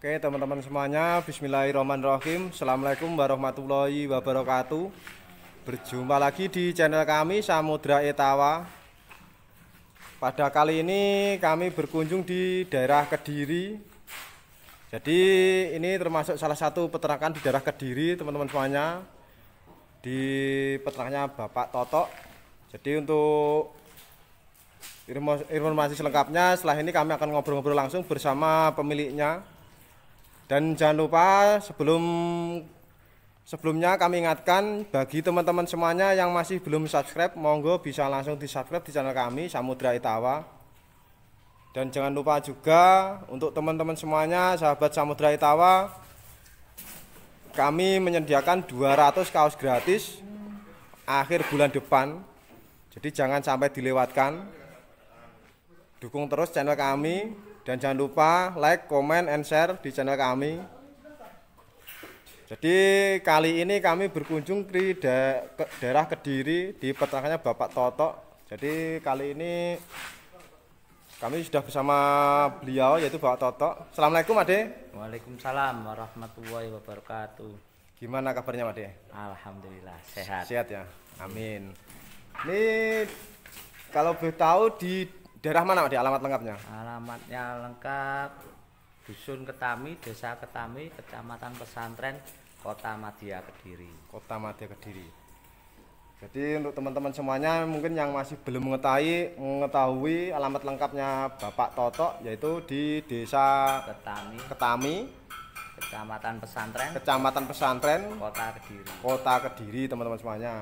Oke teman-teman semuanya Bismillahirrahmanirrahim Assalamualaikum warahmatullahi wabarakatuh Berjumpa lagi di channel kami Samudra Etawa Pada kali ini kami berkunjung di daerah Kediri Jadi ini termasuk salah satu peternakan di daerah Kediri teman-teman semuanya Di peternaknya Bapak Totok Jadi untuk informasi selengkapnya setelah ini kami akan ngobrol-ngobrol langsung bersama pemiliknya dan jangan lupa sebelum sebelumnya kami ingatkan bagi teman-teman semuanya yang masih belum subscribe, monggo bisa langsung di subscribe di channel kami Samudra Itawa. Dan jangan lupa juga untuk teman-teman semuanya sahabat Samudra Itawa kami menyediakan 200 kaos gratis akhir bulan depan. Jadi jangan sampai dilewatkan. Dukung terus channel kami dan jangan lupa like, comment, and share di channel kami. Jadi kali ini kami berkunjung ke daerah Kediri di peternakannya Bapak Toto. Jadi kali ini kami sudah bersama beliau yaitu Bapak Toto. Assalamualaikum Ade. Waalaikumsalam warahmatullahi wabarakatuh. Gimana kabarnya Ade? Alhamdulillah sehat. Sehat ya. Amin. Ini kalau boleh di daerah mana Pak? Alamat lengkapnya? Alamatnya lengkap Dusun Ketami, Desa Ketami, Kecamatan Pesantren, Kota Madia Kediri. Kota Madia Kediri. Jadi untuk teman-teman semuanya mungkin yang masih belum mengetahui mengetahui alamat lengkapnya Bapak Toto yaitu di Desa Ketami, Ketami Kecamatan Pesantren, Kecamatan Pesantren, Kota Kediri. Kota Kediri teman-teman semuanya.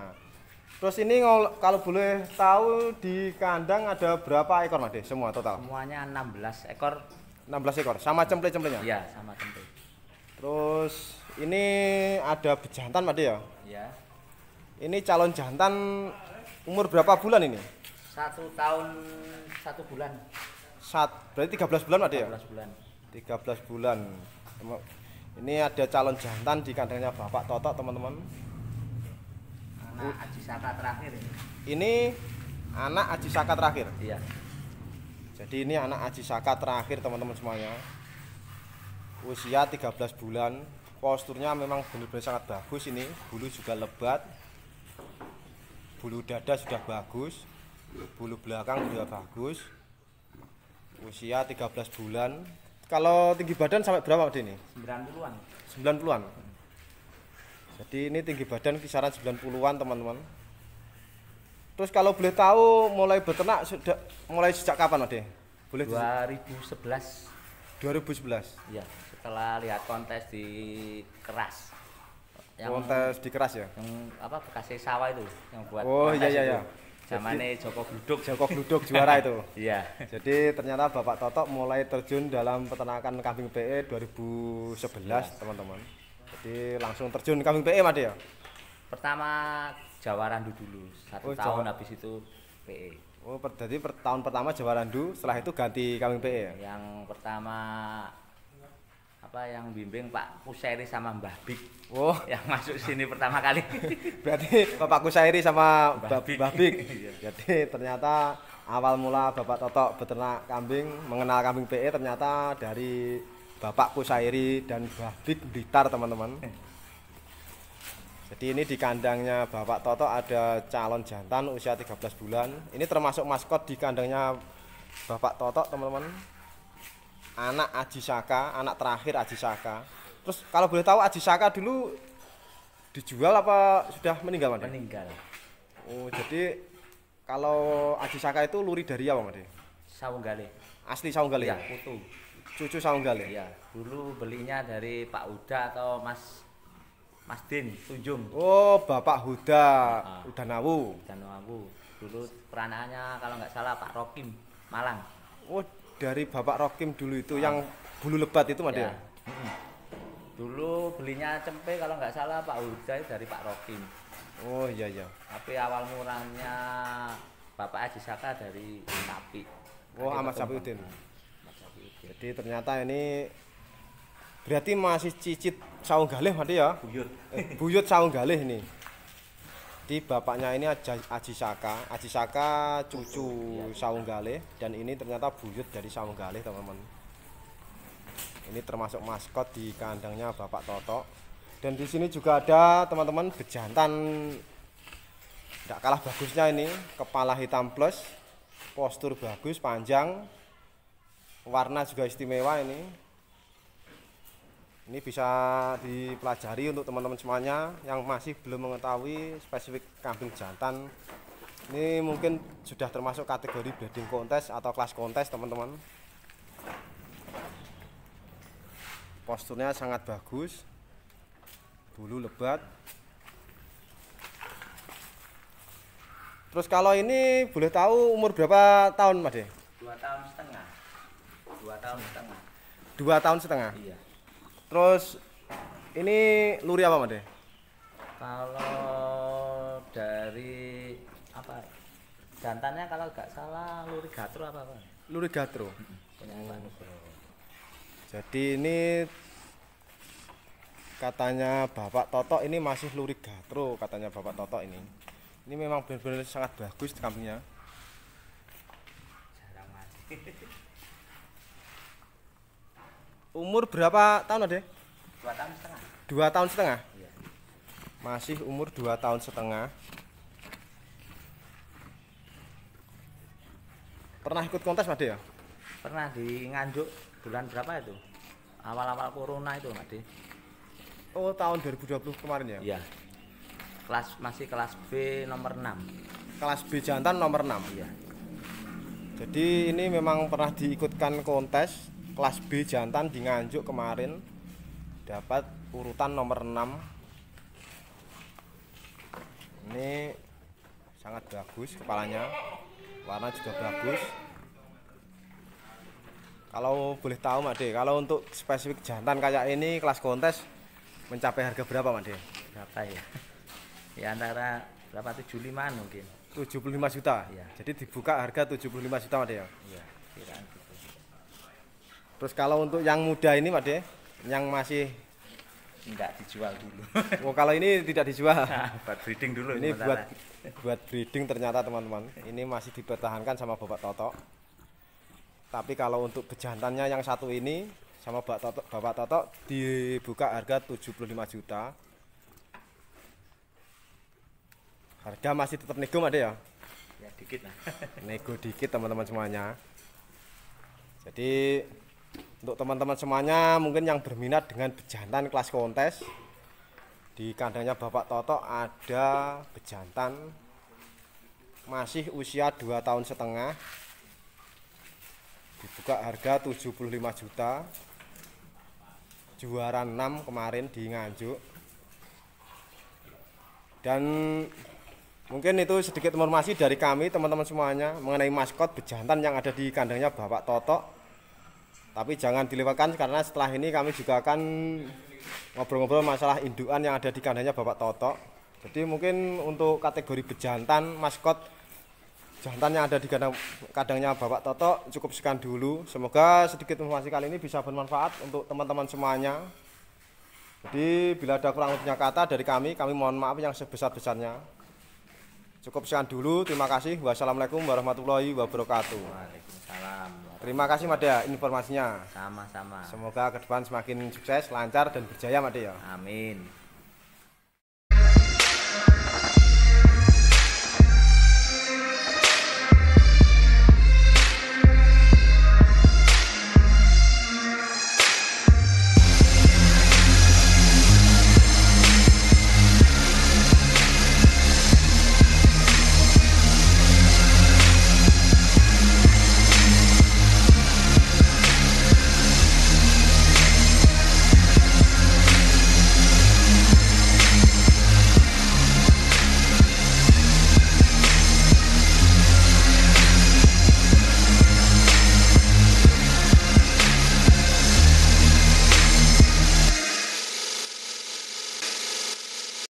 Terus ini kalau boleh tahu di kandang ada berapa ekor Mas semua total? Semuanya 16 ekor. 16 ekor. Sama cemple-cemplenya? Iya, sama cemple. Terus ini ada bejantan Mas ya? Iya. Ini calon jantan umur berapa bulan ini? Satu tahun satu bulan. Sat, berarti 13 bulan Mas ya? 13 bulan. 13 bulan. Ini ada calon jantan di kandangnya Bapak Totok, teman-teman. Saka terakhir Ini anak Aji Saka terakhir. Iya. Jadi ini anak Aji Saka terakhir teman-teman semuanya. Usia 13 bulan. Posturnya memang benar-benar sangat bagus ini. Bulu juga lebat. Bulu dada sudah bagus. Bulu belakang juga bagus. Usia 13 bulan. Kalau tinggi badan sampai berapa Pak ini? 90-an. 90-an. Jadi ini tinggi badan kisaran 90-an teman-teman. Terus kalau boleh tahu mulai beternak sudah mulai sejak kapan, Ade? Boleh 2011. 2011. Iya, setelah lihat kontes di Keras. Yang kontes di Keras ya? Yang apa bekas Sawah itu yang buat Oh iya iya iya. Joko Gluduk. Joko Gluduk juara itu. Iya. Jadi ternyata Bapak Totok mulai terjun dalam peternakan kambing PE 2011, teman-teman. Jadi langsung terjun kambing PE Made ya? Pertama Jawa Randu dulu satu oh, tahun Jawa. habis itu PE oh per, jadi per, tahun pertama Jawa Randu setelah itu ganti kambing PE ya? yang pertama apa yang bimbing Pak Kusairi sama Mbah Bik oh yang masuk sini pertama kali berarti Bapak Kusairi sama Mbah Bik, Mbah Bik. Iya. jadi ternyata awal mula Bapak Totok beternak kambing mengenal kambing PE ternyata dari Bapak Kusairi dan Mbah Bik Blitar teman-teman jadi ini di kandangnya Bapak Toto ada calon jantan usia 13 bulan. Ini termasuk maskot di kandangnya Bapak Toto, teman-teman. Anak Aji Saka, anak terakhir Aji Saka. Terus kalau boleh tahu Aji Saka dulu dijual apa sudah meninggal, Mas? Meninggal. Oh, jadi kalau Aji Saka itu luri dari apa, Made? Saunggale. Asli Saunggale? Ya? Iya. Putu. Cucu Saunggale? Iya. dulu belinya dari Pak Uda atau Mas Mas Din Tunjung. Oh, Bapak Huda Huda ah. Huda Udanawu. Dulu perananya kalau nggak salah Pak Rokim Malang. Oh, dari Bapak Rokim dulu itu ah. yang bulu lebat itu ada ya? Dulu belinya cempe kalau nggak salah Pak Huda dari Pak Rokim. Oh iya iya. Tapi awal murahnya Bapak Haji Saka dari sapi. Oh, sama sapi Udin. Jadi ternyata ini Berarti masih cicit saung galih mati ya? Buyut. Eh, buyut saung galih ini. Di bapaknya ini Aji Saka. Aji Saka cucu saung galih dan ini ternyata buyut dari saung galih teman-teman. Ini termasuk maskot di kandangnya Bapak Toto. Dan di sini juga ada teman-teman bejantan tidak kalah bagusnya ini kepala hitam plus postur bagus panjang warna juga istimewa ini ini bisa dipelajari untuk teman-teman semuanya yang masih belum mengetahui spesifik kambing jantan ini mungkin sudah termasuk kategori breeding kontes atau kelas kontes teman-teman posturnya sangat bagus bulu lebat terus kalau ini boleh tahu umur berapa tahun Made? De? dua tahun setengah dua tahun setengah dua tahun setengah iya Terus ini luri apa, Made? Kalau dari apa? Ya, jantannya kalau nggak salah luri gatro apa, apa? Luri gatro. Hmm. Jadi ini katanya Bapak Toto ini masih luri gatro katanya Bapak Toto ini. Ini memang benar-benar sangat bagus kambingnya. Jarang mati. Umur berapa tahun ada? Dua tahun setengah. Dua tahun setengah? Iya. Masih umur dua tahun setengah. Pernah ikut kontes Made ya? Pernah di Nganjuk bulan berapa itu? Awal-awal corona itu Made. Oh, tahun 2020 kemarin ya? Iya. Kelas masih kelas B nomor 6. Kelas B jantan nomor 6. Iya. Jadi ini memang pernah diikutkan kontes kelas B jantan di Nganjuk kemarin dapat urutan nomor 6 ini sangat bagus kepalanya warna juga bagus kalau boleh tahu Mak De, kalau untuk spesifik jantan kayak ini kelas kontes mencapai harga berapa Mak De? Berapa ya? Ya antara berapa 75 mungkin. 75 juta. Ya. Jadi dibuka harga 75 juta Mak De ya. Iya, kira Terus kalau untuk yang muda ini Pak De, yang masih tidak dijual dulu. Oh, kalau ini tidak dijual. Nah, buat breeding dulu. Ini sementara. buat buat breeding ternyata teman-teman. Ini masih dipertahankan sama Bapak Toto. Tapi kalau untuk bejantannya yang satu ini sama Bapak Toto, Bapak Toto dibuka harga 75 juta. Harga masih tetap nego De ya? Ya dikit lah. nego dikit teman-teman semuanya. Jadi untuk teman-teman semuanya mungkin yang berminat dengan bejantan kelas kontes di kandangnya Bapak Toto ada bejantan masih usia 2 tahun setengah dibuka harga 75 juta juara 6 kemarin di Nganjuk dan mungkin itu sedikit informasi dari kami teman-teman semuanya mengenai maskot bejantan yang ada di kandangnya Bapak Toto tapi jangan dilewatkan karena setelah ini kami juga akan ngobrol-ngobrol masalah induan yang ada di kandangnya Bapak Toto. Jadi mungkin untuk kategori bejantan maskot jantan yang ada di kandang, kandangnya Bapak Toto cukup sekian dulu. Semoga sedikit informasi kali ini bisa bermanfaat untuk teman-teman semuanya. Jadi bila ada kurang lebihnya kata dari kami, kami mohon maaf yang sebesar-besarnya. Cukup sekian dulu, terima kasih. Wassalamualaikum warahmatullahi wabarakatuh. Waalaikumsalam. Terima kasih Mada informasinya. Sama-sama. Semoga ke depan semakin sukses, lancar dan berjaya Mada ya. Amin.